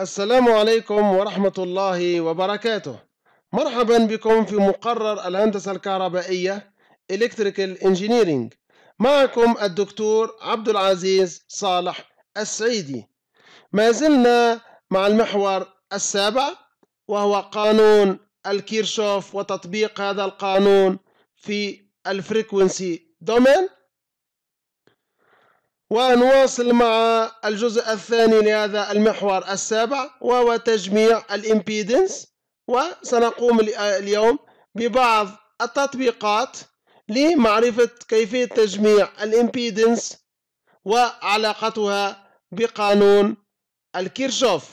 السلام عليكم ورحمة الله وبركاته مرحبا بكم في مقرر الهندسة الكهربائية Electrical Engineering معكم الدكتور عبد العزيز صالح السعيدي ما زلنا مع المحور السابع وهو قانون الكيرشوف وتطبيق هذا القانون في الفريكونسي دومين ونواصل مع الجزء الثاني لهذا المحور السابع وهو تجميع الامبيدنس وسنقوم اليوم ببعض التطبيقات لمعرفة كيفية تجميع الامبيدنس وعلاقتها بقانون الكيرشوف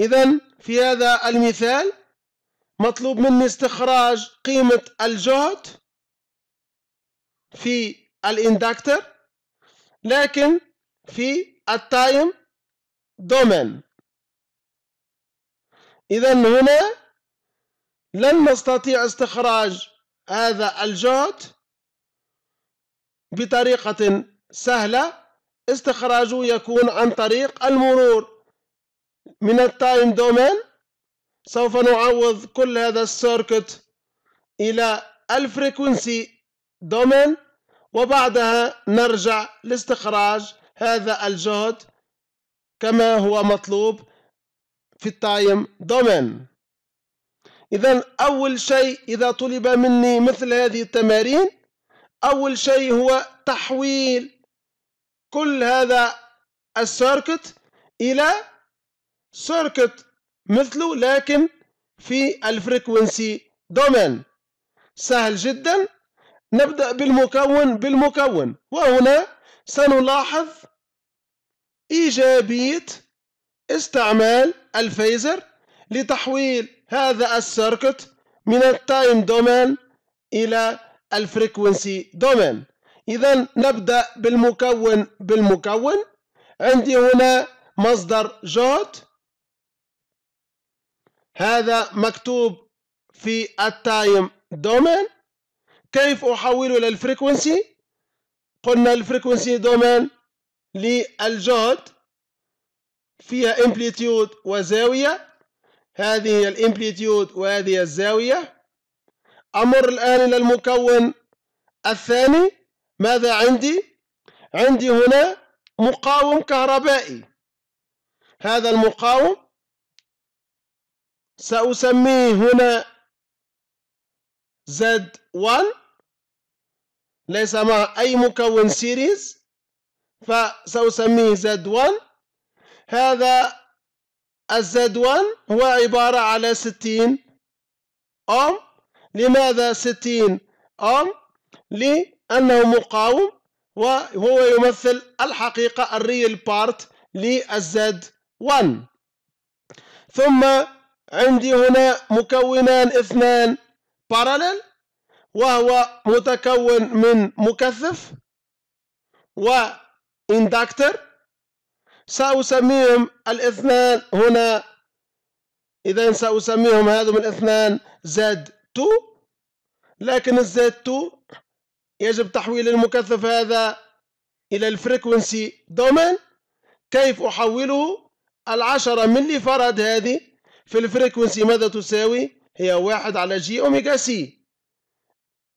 إذا في هذا المثال مطلوب مني استخراج قيمة الجهد في الاندكتر لكن في التايم دومين إذا هنا لن نستطيع استخراج هذا الجهد بطريقة سهلة استخراجه يكون عن طريق المرور من التايم دومين سوف نعوض كل هذا السيركت إلى الفريكونسي دومين وبعدها نرجع لاستخراج هذا الجهد كما هو مطلوب في التايم دومين إذا أول شيء إذا طلب مني مثل هذه التمارين أول شيء هو تحويل كل هذا السيركت إلى سيركت مثله لكن في الفريكوينسي دومين سهل جدا نبدأ بالمكون بالمكون وهنا سنلاحظ إيجابية استعمال الفيزر لتحويل هذا السيركت من التايم دومين إلى الفريكونسي دومين إذا نبدأ بالمكون بالمكون عندي هنا مصدر جهد هذا مكتوب في التايم دومين كيف أحوله إلى الفريكونسي قلنا الفريكونسي دومين للجهد فيها امبليتيود وزاوية هذه هي الامبليتيود وهذه الزاوية أمر الآن إلى المكون الثاني ماذا عندي؟ عندي هنا مقاوم كهربائي هذا المقاوم سأسميه هنا Z1 ليس مع أي مكون سيريز فسأسميه Z1 هذا الزد 1 هو عبارة على 60 أوم لماذا 60 أوم لأنه مقاوم وهو يمثل الحقيقة الريل بارت للزد 1 ثم عندي هنا مكونان اثنان بارالل وهو متكون من مكثف واندكتر سأسميهم الاثنان هنا إذا سأسميهم من الاثنان زد 2 لكن الزد 2 يجب تحويل المكثف هذا إلى الفريكونسي دومين كيف أحوله العشرة ملي فرد هذه في الفريكونسي ماذا تساوي؟ هي واحد على جي أوميجا سي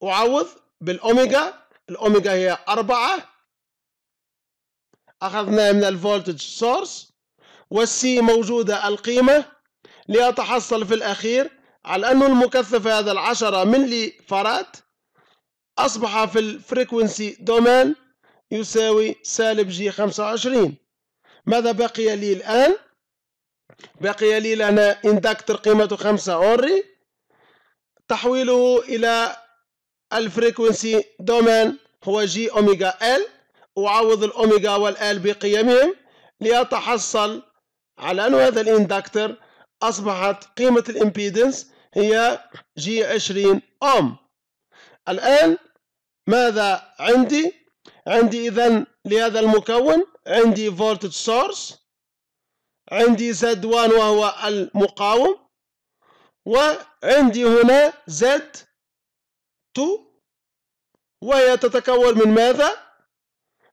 أعوض بالأوميجا الأوميجا هي أربعة أخذناها من الفولتج سورس والسي موجودة القيمة لأتحصل في الأخير على أن المكثف هذا العشرة ملي فارات أصبح في الفريكونسي دومين يساوي سالب جي خمسة وعشرين ماذا بقي لي الآن؟ بقي لي لنا إندكتر قيمته خمسة أوري تحويله إلى الفريكونسي دومين هو جي أوميجا ال أعوض الأوميجا والال بقيمهم ليتحصل على أن هذا الإندكتر أصبحت قيمة الإمبيدنس هي جي 20 أوم الآن ماذا عندي؟ عندي إذا لهذا المكون عندي فولتج سورس عندي Z1 وهو المقاوم وعندي هنا Z وهي تتكون من ماذا؟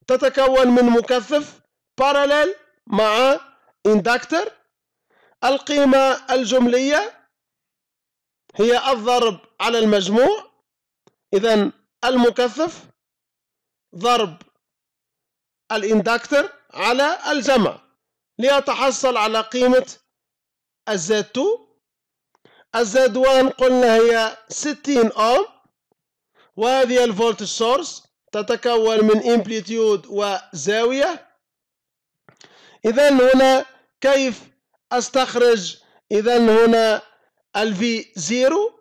تتكون من مكثف باراليل مع اندكتر القيمة الجملية هي الضرب على المجموع إذا المكثف ضرب الاندكتر على الجمع ليتحصل على قيمة الزد 2 الزد 1 قلنا هي 60 أوم وهذه الفولت سورس تتكون من امبليتيود وزاوية إذا هنا كيف أستخرج إذا هنا الفي زيرو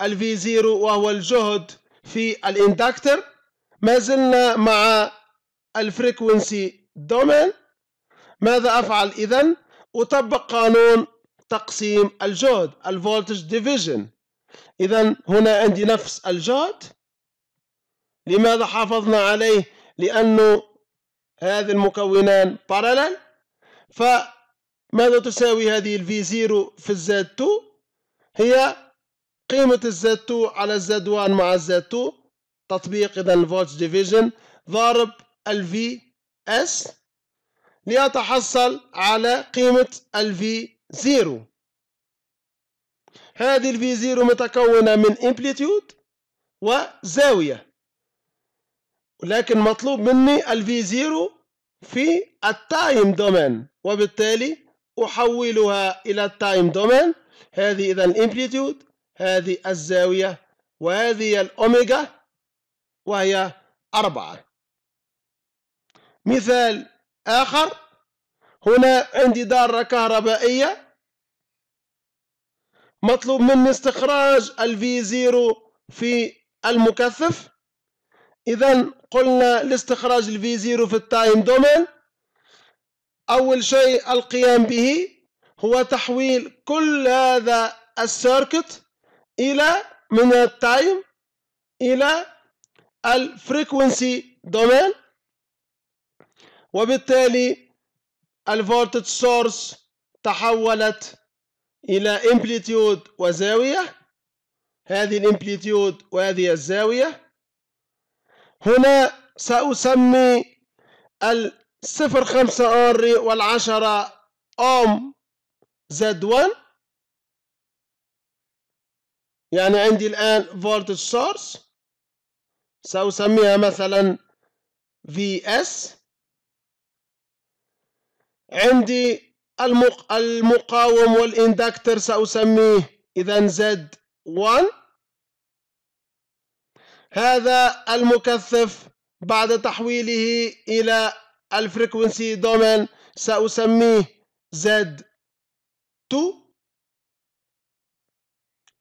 الفي زيرو وهو الجهد في الاندكتر ما زلنا مع الفريكونسي دومين ماذا أفعل إذا أطبق قانون تقسيم الجهد الفولتج ديفيجن إذا هنا عندي نفس الجهد لماذا حافظنا عليه لأنه هذه المكونان بارالل فماذا تساوي هذه الفي زيرو في الزاد 2 هي قيمة الزاد 2 على الزاد 1 مع الزاد 2 تطبيق إذا الفولتج ديفيجن ضارب الفي اس ليتحصل على قيمة الفي زيرو هذه الفي زيرو متكونة من امبليتيود وزاوية ولكن مطلوب مني الفي زيرو في التايم دومين وبالتالي أحولها إلى التايم دومين هذه إذا الامبليتود هذه الزاوية وهذه الأوميجا وهي أربعة مثال آخر هنا عندي دارة كهربائية مطلوب مني استخراج الفي زيرو في المكثف إذا قلنا لاستخراج الفي زيرو في التايم دومين أول شيء القيام به هو تحويل كل هذا السيركت إلى من التايم إلى الفريكونسي دومين وبالتالي الفولتج سورس تحولت إلى امبليتيود وزاوية هذه الامبليتيود وهذه الزاوية هنا سأسمي الصفر خمسة أنري والعشرة أم زد 1 يعني عندي الآن فولتج سورس سأسميها مثلا في اس عندي المقاوم والإندكتر سأسميه إذا زد 1 هذا المكثف بعد تحويله إلى الفريكونسي دومين سأسميه Z2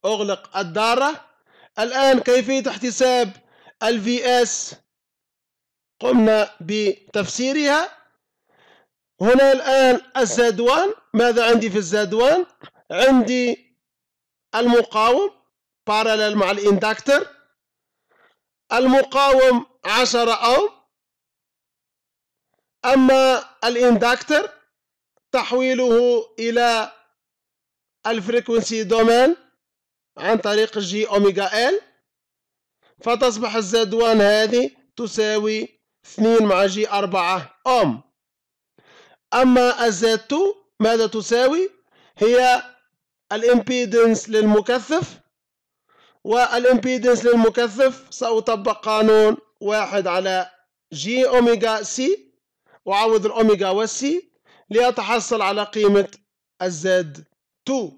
أغلق الدارة الآن كيفية احتساب الـ VS قمنا بتفسيرها هنا الآن 1 ماذا عندي في 1 عندي المقاوم بارلل مع الاندكتر المقاوم عشرة أوم أما الاندكتر تحويله إلى الفريكونسي دومين عن طريق جي أوميغا إل فتصبح وان هذه تساوي 2 مع جي 4 أوم أما الزد 2 ماذا تساوي؟ هي الامبيدنس للمكثف والامبيدنس للمكثف سأطبق قانون واحد على جي أوميجا سي وعوض الأوميجا والسي لأتحصل على قيمة الزد 2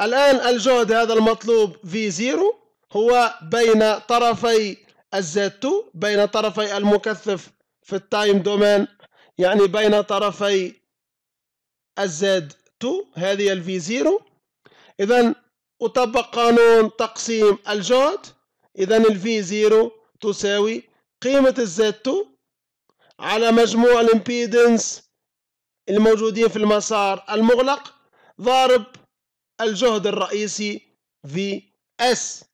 الآن الجهد هذا المطلوب في زيرو هو بين طرفي الزد 2 بين طرفي المكثف في التايم دومين يعني بين طرفي الزد 2 هذه ال زيرو إذن وطبق قانون تقسيم الجهد إذا الفي زيرو تساوي قيمة الزد 2 على مجموع الامبيدنس الموجودين في المسار المغلق ضارب الجهد الرئيسي في اس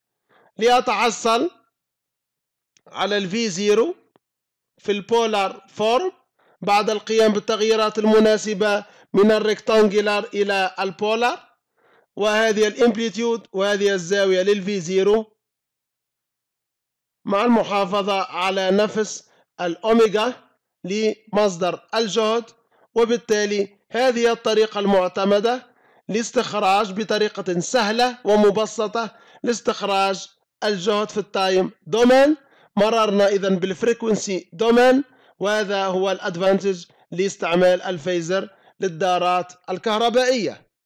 لأتحصل على الفي زيرو في البولار فورم بعد القيام بالتغييرات المناسبة من الريكتانجلر إلى البولار وهذه الامبليتيود وهذه الزاوية للفي زيرو مع المحافظة على نفس الأوميجا لمصدر الجهد وبالتالي هذه الطريقة المعتمدة لاستخراج بطريقة سهلة ومبسطة لاستخراج الجهد في التايم دومين مررنا إذا بالفريكونسي دومين وهذا هو الأدفانتج لاستعمال الفيزر للدارات الكهربائية